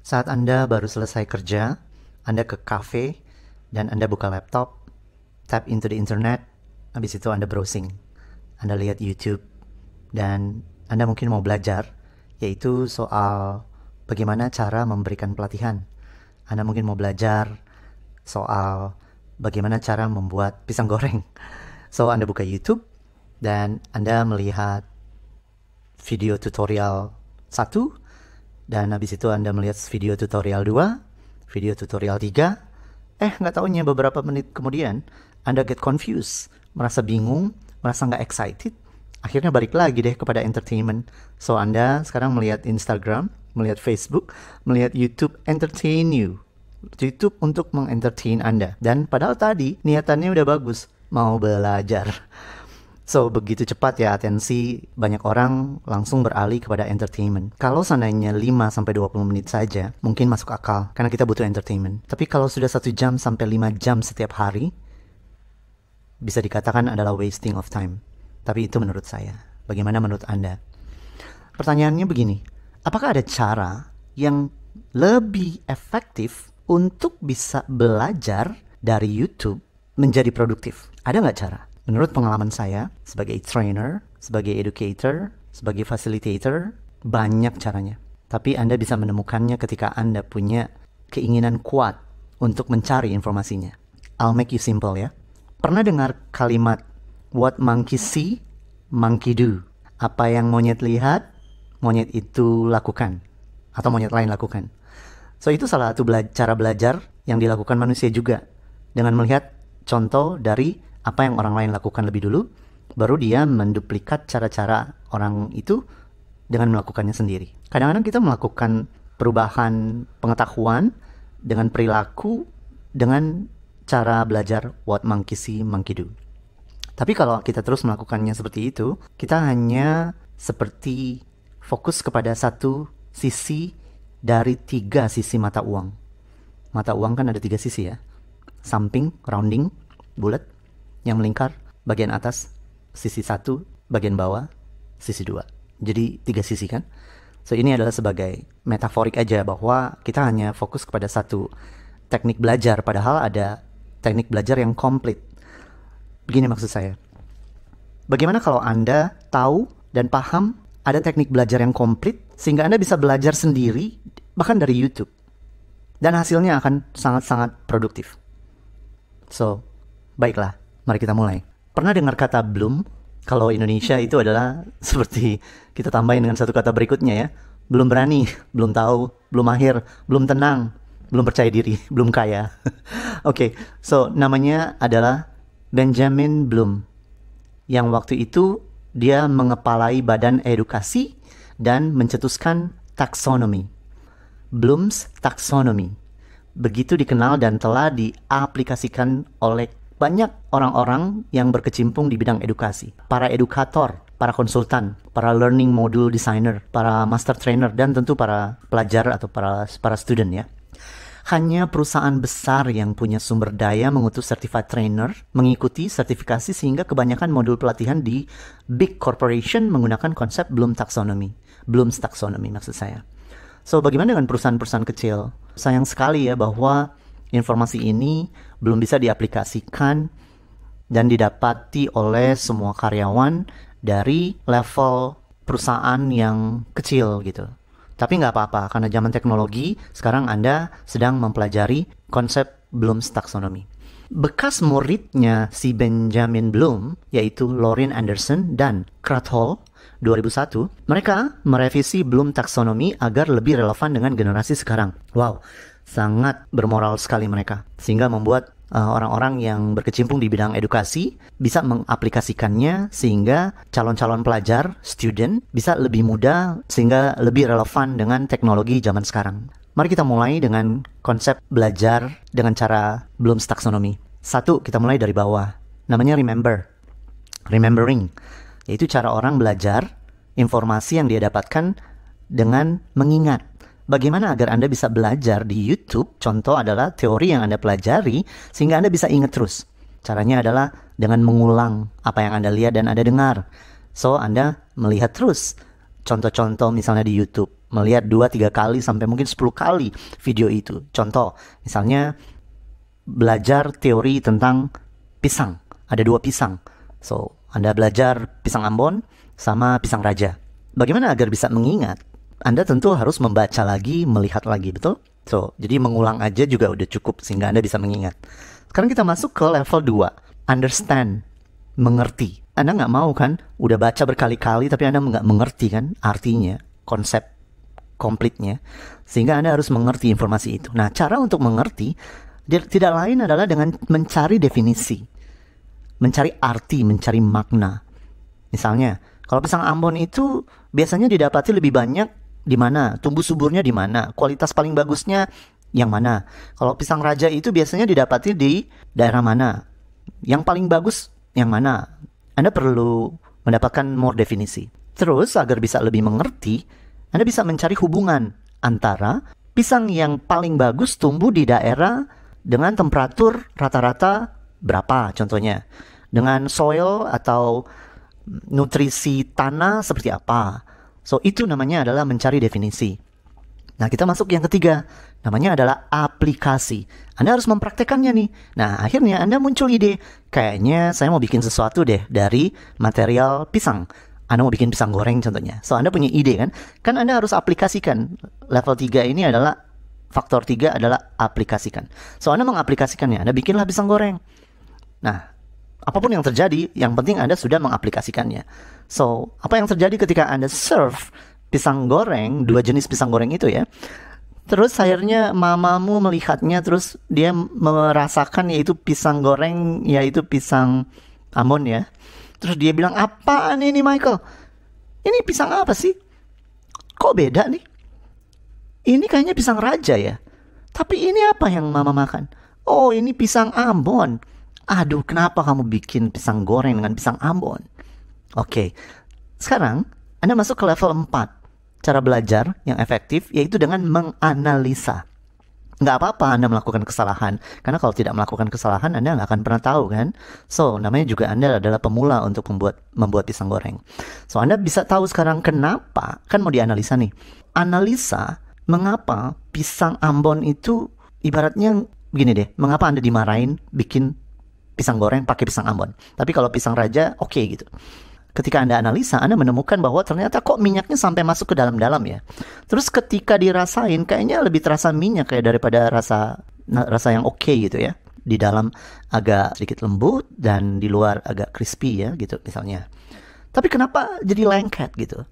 Saat Anda baru selesai kerja, Anda ke cafe, dan Anda buka laptop, tap into the internet, habis itu Anda browsing. Anda lihat YouTube, dan Anda mungkin mau belajar, yaitu soal bagaimana cara memberikan pelatihan. Anda mungkin mau belajar soal bagaimana cara membuat pisang goreng. So, Anda buka YouTube dan Anda melihat video tutorial satu dan habis itu Anda melihat video tutorial 2, video tutorial 3, eh nggak taunya beberapa menit kemudian Anda get confused, merasa bingung, merasa nggak excited, akhirnya balik lagi deh kepada entertainment. So Anda sekarang melihat Instagram, melihat Facebook, melihat YouTube entertain you. YouTube untuk mengentertain Anda. Dan padahal tadi niatannya udah bagus, mau belajar. So, begitu cepat ya atensi banyak orang langsung beralih kepada entertainment. Kalau seandainya 5 sampai 20 menit saja, mungkin masuk akal karena kita butuh entertainment. Tapi kalau sudah satu jam sampai 5 jam setiap hari, bisa dikatakan adalah wasting of time. Tapi itu menurut saya. Bagaimana menurut Anda? Pertanyaannya begini, apakah ada cara yang lebih efektif untuk bisa belajar dari YouTube menjadi produktif? Ada nggak cara? Menurut pengalaman saya sebagai trainer, sebagai educator, sebagai facilitator, banyak caranya. Tapi Anda bisa menemukannya ketika Anda punya keinginan kuat untuk mencari informasinya. I'll make you simple ya. Pernah dengar kalimat what monkey see, monkey do? Apa yang monyet lihat, monyet itu lakukan atau monyet lain lakukan. So itu salah satu bela cara belajar yang dilakukan manusia juga dengan melihat contoh dari apa yang orang lain lakukan lebih dulu, baru dia menduplikat cara-cara orang itu dengan melakukannya sendiri. Kadang-kadang kita melakukan perubahan pengetahuan dengan perilaku dengan cara belajar what monkey see monkey do. Tapi kalau kita terus melakukannya seperti itu, kita hanya seperti fokus kepada satu sisi dari tiga sisi mata uang. Mata uang kan ada tiga sisi ya. Samping, rounding, bulat, yang melingkar bagian atas, sisi satu, bagian bawah, sisi dua. Jadi tiga sisi kan? So ini adalah sebagai metaforik aja bahwa kita hanya fokus kepada satu teknik belajar padahal ada teknik belajar yang komplit. Begini maksud saya. Bagaimana kalau Anda tahu dan paham ada teknik belajar yang komplit sehingga Anda bisa belajar sendiri bahkan dari YouTube. Dan hasilnya akan sangat-sangat produktif. So, baiklah. Mari kita mulai. Pernah dengar kata belum? Kalau Indonesia itu adalah seperti kita tambahin dengan satu kata berikutnya ya. Belum berani, belum tahu, belum mahir, belum tenang, belum percaya diri, belum kaya. Oke, okay, so namanya adalah Benjamin Bloom. Yang waktu itu dia mengepalai badan edukasi dan mencetuskan taksonomi. Bloom's Taxonomy. Begitu dikenal dan telah diaplikasikan oleh banyak orang-orang yang berkecimpung di bidang edukasi, para edukator, para konsultan, para learning module designer, para master trainer dan tentu para pelajar atau para para student ya. Hanya perusahaan besar yang punya sumber daya mengutus certified trainer mengikuti sertifikasi sehingga kebanyakan modul pelatihan di big corporation menggunakan konsep belum taxonomy, belum taxonomy maksud saya. So bagaimana dengan perusahaan-perusahaan kecil? Sayang sekali ya bahwa informasi ini belum bisa diaplikasikan dan didapati oleh semua karyawan dari level perusahaan yang kecil gitu. Tapi nggak apa-apa, karena zaman teknologi, sekarang Anda sedang mempelajari konsep Bloom's Taxonomy. Bekas muridnya si Benjamin Bloom, yaitu Lauren Anderson dan Krathol 2001, mereka merevisi Bloom Taxonomy agar lebih relevan dengan generasi sekarang. Wow, sangat bermoral sekali mereka sehingga membuat eh, orang-orang uh, yang berkecimpung di bidang edukasi bisa mengaplikasikannya sehingga calon-calon pelajar student bisa lebih mudah sehingga lebih relevan dengan teknologi zaman sekarang. Mari kita mulai dengan konsep belajar dengan cara belum taxonomy. Satu, kita mulai dari bawah. Namanya remember. Remembering yaitu cara orang belajar informasi yang dia dapatkan dengan mengingat bagaimana agar Anda bisa belajar di YouTube, contoh adalah teori yang Anda pelajari, sehingga Anda bisa ingat terus. Caranya adalah dengan mengulang apa yang Anda lihat dan Anda dengar. So, Anda melihat terus contoh-contoh misalnya di YouTube, melihat 2-3 kali sampai mungkin 10 kali video itu. Contoh, misalnya belajar teori tentang pisang. Ada dua pisang. So, Anda belajar pisang Ambon sama pisang Raja. Bagaimana agar bisa mengingat anda tentu harus membaca lagi, melihat lagi, betul? So, jadi mengulang aja juga udah cukup sehingga Anda bisa mengingat. Sekarang kita masuk ke level 2, understand, mengerti. Anda nggak mau kan, udah baca berkali-kali tapi Anda nggak mengerti kan artinya, konsep komplitnya. Sehingga Anda harus mengerti informasi itu. Nah, cara untuk mengerti tidak lain adalah dengan mencari definisi, mencari arti, mencari makna. Misalnya, kalau pisang Ambon itu biasanya didapati lebih banyak di mana, tumbuh suburnya di mana, kualitas paling bagusnya yang mana. Kalau pisang raja itu biasanya didapati di daerah mana, yang paling bagus yang mana. Anda perlu mendapatkan more definisi. Terus, agar bisa lebih mengerti, Anda bisa mencari hubungan antara pisang yang paling bagus tumbuh di daerah dengan temperatur rata-rata berapa contohnya dengan soil atau nutrisi tanah seperti apa So itu namanya adalah mencari definisi. Nah, kita masuk yang ketiga. Namanya adalah aplikasi. Anda harus mempraktekannya nih. Nah, akhirnya Anda muncul ide. Kayaknya saya mau bikin sesuatu deh dari material pisang. Anda mau bikin pisang goreng contohnya. So, Anda punya ide kan? Kan Anda harus aplikasikan. Level 3 ini adalah faktor 3 adalah aplikasikan. So, Anda mengaplikasikannya. Anda bikinlah pisang goreng. Nah, apapun yang terjadi, yang penting Anda sudah mengaplikasikannya. So, apa yang terjadi ketika Anda serve pisang goreng, dua jenis pisang goreng itu ya. Terus akhirnya mamamu melihatnya terus dia merasakan yaitu pisang goreng yaitu pisang Amon ya. Terus dia bilang, apaan ini Michael? Ini pisang apa sih? Kok beda nih? Ini kayaknya pisang raja ya. Tapi ini apa yang mama makan? Oh ini pisang Ambon aduh kenapa kamu bikin pisang goreng dengan pisang Ambon? Oke, okay. sekarang Anda masuk ke level 4. Cara belajar yang efektif yaitu dengan menganalisa. Nggak apa-apa Anda melakukan kesalahan, karena kalau tidak melakukan kesalahan Anda nggak akan pernah tahu kan. So, namanya juga Anda adalah pemula untuk membuat membuat pisang goreng. So, Anda bisa tahu sekarang kenapa, kan mau dianalisa nih. Analisa mengapa pisang Ambon itu ibaratnya begini deh, mengapa Anda dimarahin bikin pisang goreng pakai pisang Ambon. Tapi kalau pisang raja oke okay, gitu. Ketika Anda analisa, Anda menemukan bahwa ternyata kok minyaknya sampai masuk ke dalam-dalam ya. Terus ketika dirasain kayaknya lebih terasa minyak kayak daripada rasa nah, rasa yang oke okay gitu ya. Di dalam agak sedikit lembut dan di luar agak crispy ya gitu misalnya. Tapi kenapa jadi lengket gitu?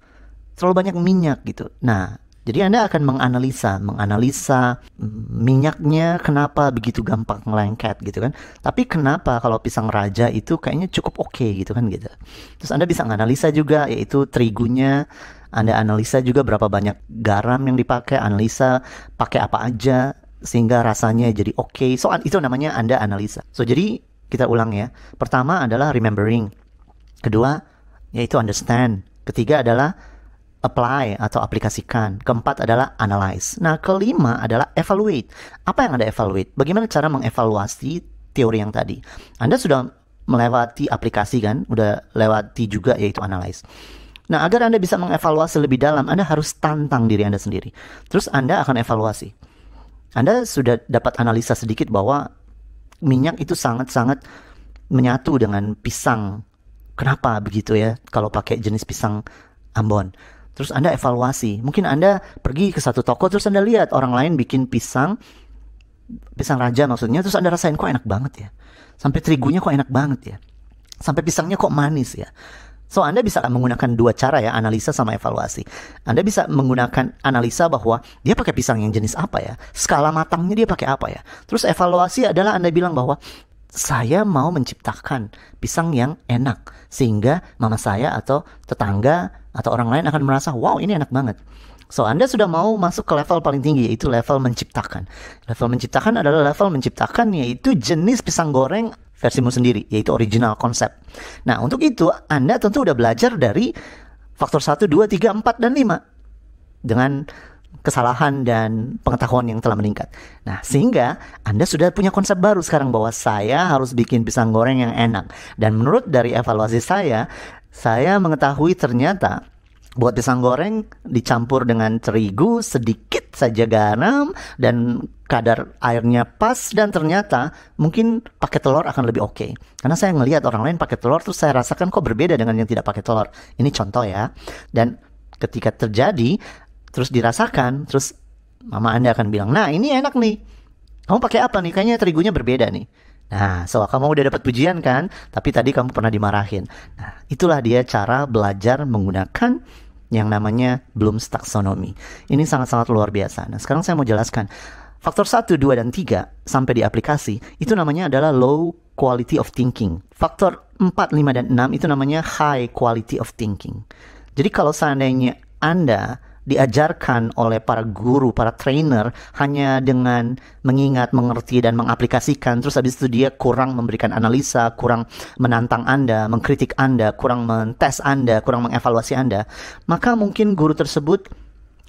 Terlalu banyak minyak gitu. Nah, jadi Anda akan menganalisa, menganalisa mm, minyaknya kenapa begitu gampang lengket gitu kan. Tapi kenapa kalau pisang raja itu kayaknya cukup oke okay, gitu kan gitu. Terus Anda bisa menganalisa juga yaitu terigunya anda analisa juga berapa banyak garam yang dipakai, analisa pakai apa aja sehingga rasanya jadi oke. Okay. So itu namanya Anda analisa. So jadi kita ulang ya. Pertama adalah remembering. Kedua yaitu understand. Ketiga adalah apply atau aplikasikan. Keempat adalah analyze. Nah, kelima adalah evaluate. Apa yang Anda evaluate? Bagaimana cara mengevaluasi teori yang tadi? Anda sudah melewati aplikasi kan, udah lewati juga yaitu analyze. Nah, agar Anda bisa mengevaluasi lebih dalam, Anda harus tantang diri Anda sendiri. Terus Anda akan evaluasi. Anda sudah dapat analisa sedikit bahwa minyak itu sangat-sangat menyatu dengan pisang. Kenapa begitu ya kalau pakai jenis pisang Ambon? Terus Anda evaluasi. Mungkin Anda pergi ke satu toko terus Anda lihat orang lain bikin pisang pisang raja maksudnya terus Anda rasain kok enak banget ya. Sampai terigunya kok enak banget ya. Sampai pisangnya kok manis ya. So Anda bisa menggunakan dua cara ya, analisa sama evaluasi. Anda bisa menggunakan analisa bahwa dia pakai pisang yang jenis apa ya, skala matangnya dia pakai apa ya. Terus evaluasi adalah Anda bilang bahwa saya mau menciptakan pisang yang enak sehingga mama saya atau tetangga atau orang lain akan merasa wow ini enak banget. So Anda sudah mau masuk ke level paling tinggi yaitu level menciptakan. Level menciptakan adalah level menciptakan yaitu jenis pisang goreng versimu sendiri yaitu original konsep. Nah, untuk itu Anda tentu udah belajar dari faktor 1 2 3 4 dan 5 dengan kesalahan dan pengetahuan yang telah meningkat. Nah, sehingga Anda sudah punya konsep baru sekarang bahwa saya harus bikin pisang goreng yang enak. Dan menurut dari evaluasi saya, saya mengetahui ternyata buat pisang goreng dicampur dengan terigu sedikit saja garam dan kadar airnya pas dan ternyata mungkin pakai telur akan lebih oke okay. karena saya melihat orang lain pakai telur terus saya rasakan kok berbeda dengan yang tidak pakai telur ini contoh ya dan ketika terjadi terus dirasakan terus mama anda akan bilang nah ini enak nih kamu pakai apa nih kayaknya terigunya berbeda nih Nah, soal kamu udah dapat pujian kan, tapi tadi kamu pernah dimarahin. Nah, itulah dia cara belajar menggunakan yang namanya Bloom's Taxonomy. Ini sangat-sangat luar biasa. Nah, sekarang saya mau jelaskan. Faktor 1, 2, dan 3 sampai di aplikasi, itu namanya adalah low quality of thinking. Faktor 4, 5, dan 6 itu namanya high quality of thinking. Jadi kalau seandainya Anda diajarkan oleh para guru, para trainer hanya dengan mengingat, mengerti dan mengaplikasikan. Terus habis itu dia kurang memberikan analisa, kurang menantang Anda, mengkritik Anda, kurang mentes Anda, kurang mengevaluasi Anda. Maka mungkin guru tersebut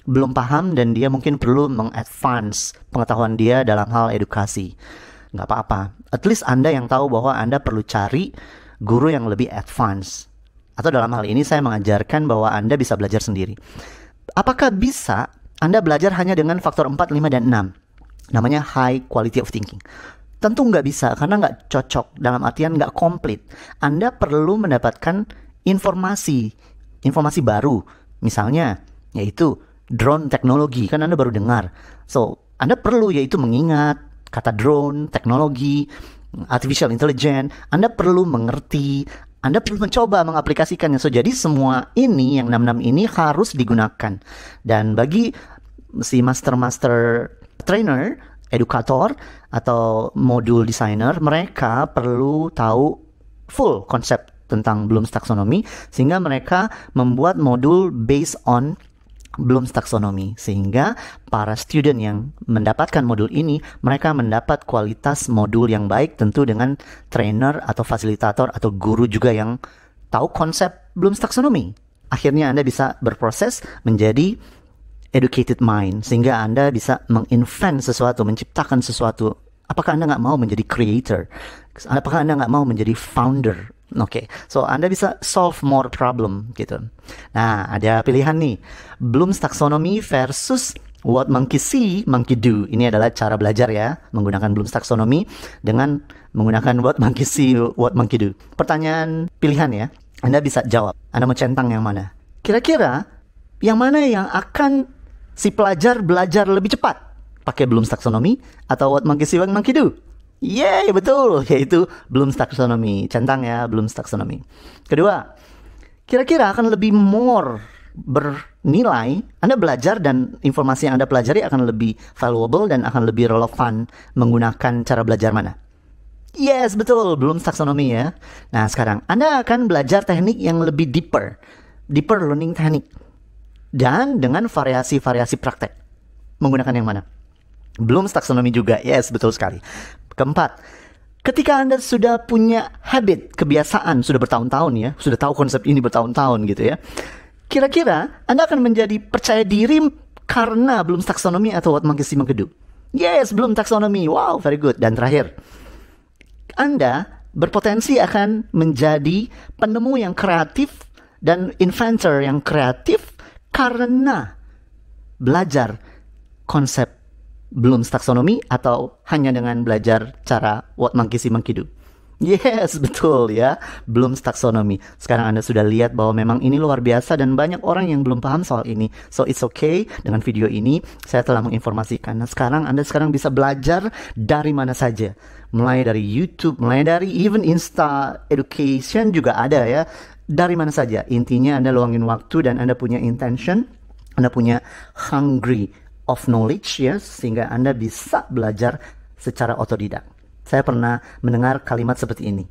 belum paham dan dia mungkin perlu mengadvance pengetahuan dia dalam hal edukasi. Nggak apa-apa. At least Anda yang tahu bahwa Anda perlu cari guru yang lebih advance. Atau dalam hal ini saya mengajarkan bahwa Anda bisa belajar sendiri. Apakah bisa Anda belajar hanya dengan faktor 4, 5, dan 6? Namanya high quality of thinking. Tentu nggak bisa karena nggak cocok dalam artian nggak komplit. Anda perlu mendapatkan informasi, informasi baru. Misalnya, yaitu drone teknologi. Kan Anda baru dengar. So, Anda perlu yaitu mengingat kata drone, teknologi, artificial intelligence. Anda perlu mengerti anda perlu mencoba mengaplikasikannya. So, jadi semua ini yang 66 ini harus digunakan. Dan bagi si master-master trainer, edukator atau modul designer, mereka perlu tahu full konsep tentang Bloom's taxonomy sehingga mereka membuat modul based on belum Taxonomy sehingga para student yang mendapatkan modul ini mereka mendapat kualitas modul yang baik tentu dengan trainer atau fasilitator atau guru juga yang tahu konsep belum Taxonomy. Akhirnya Anda bisa berproses menjadi educated mind sehingga Anda bisa menginvent sesuatu, menciptakan sesuatu. Apakah Anda nggak mau menjadi creator? Apakah Anda nggak mau menjadi founder Oke, okay. so Anda bisa solve more problem gitu. Nah, ada pilihan nih. Bloom's taxonomy versus what monkey see, monkey do. Ini adalah cara belajar ya, menggunakan Bloom's taxonomy dengan menggunakan what monkey see, what monkey do. Pertanyaan pilihan ya. Anda bisa jawab. Anda mau centang yang mana? Kira-kira yang mana yang akan si pelajar belajar lebih cepat? Pakai Bloom's taxonomy atau what monkey see, what monkey do? Yeay, iya, betul. Yaitu Bloom's Taxonomy. Centang ya, belum Taxonomy. Kedua, kira-kira akan lebih more bernilai, Anda belajar dan informasi yang Anda pelajari akan lebih valuable dan akan lebih relevan menggunakan cara belajar mana? Yes, betul. Belum taksonomi ya. Nah, sekarang Anda akan belajar teknik yang lebih deeper. Deeper learning teknik. Dan dengan variasi-variasi praktek. Menggunakan yang mana? Belum taksonomi juga. Yes, betul sekali. Keempat, ketika Anda sudah punya habit, kebiasaan sudah bertahun-tahun ya, sudah tahu konsep ini bertahun-tahun gitu ya. Kira-kira Anda akan menjadi percaya diri karena belum taksonomi atau what monkey see Yes, belum taksonomi. Wow, very good. Dan terakhir, Anda berpotensi akan menjadi penemu yang kreatif dan inventor yang kreatif karena belajar konsep belum taksonomi atau hanya dengan belajar cara what monkey see monkey do? Yes, betul ya. belum taksonomi. Sekarang Anda sudah lihat bahwa memang ini luar biasa dan banyak orang yang belum paham soal ini. So it's okay dengan video ini saya telah menginformasikan. Nah, sekarang Anda sekarang bisa belajar dari mana saja. Mulai dari YouTube, mulai dari even Insta Education juga ada ya. Dari mana saja. Intinya Anda luangin waktu dan Anda punya intention anda punya hungry of knowledge ya sehingga Anda bisa belajar secara otodidak. Saya pernah mendengar kalimat seperti ini.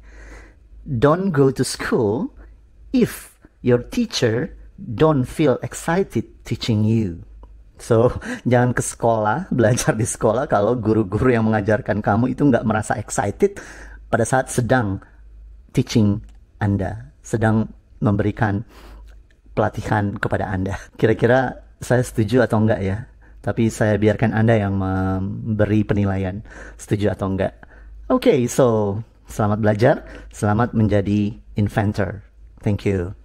Don't go to school if your teacher don't feel excited teaching you. So, jangan ke sekolah, belajar di sekolah kalau guru-guru yang mengajarkan kamu itu nggak merasa excited pada saat sedang teaching Anda, sedang memberikan pelatihan kepada Anda. Kira-kira saya setuju atau enggak ya? Tapi saya biarkan Anda yang memberi penilaian setuju atau enggak. Oke, okay, so selamat belajar, selamat menjadi inventor. Thank you.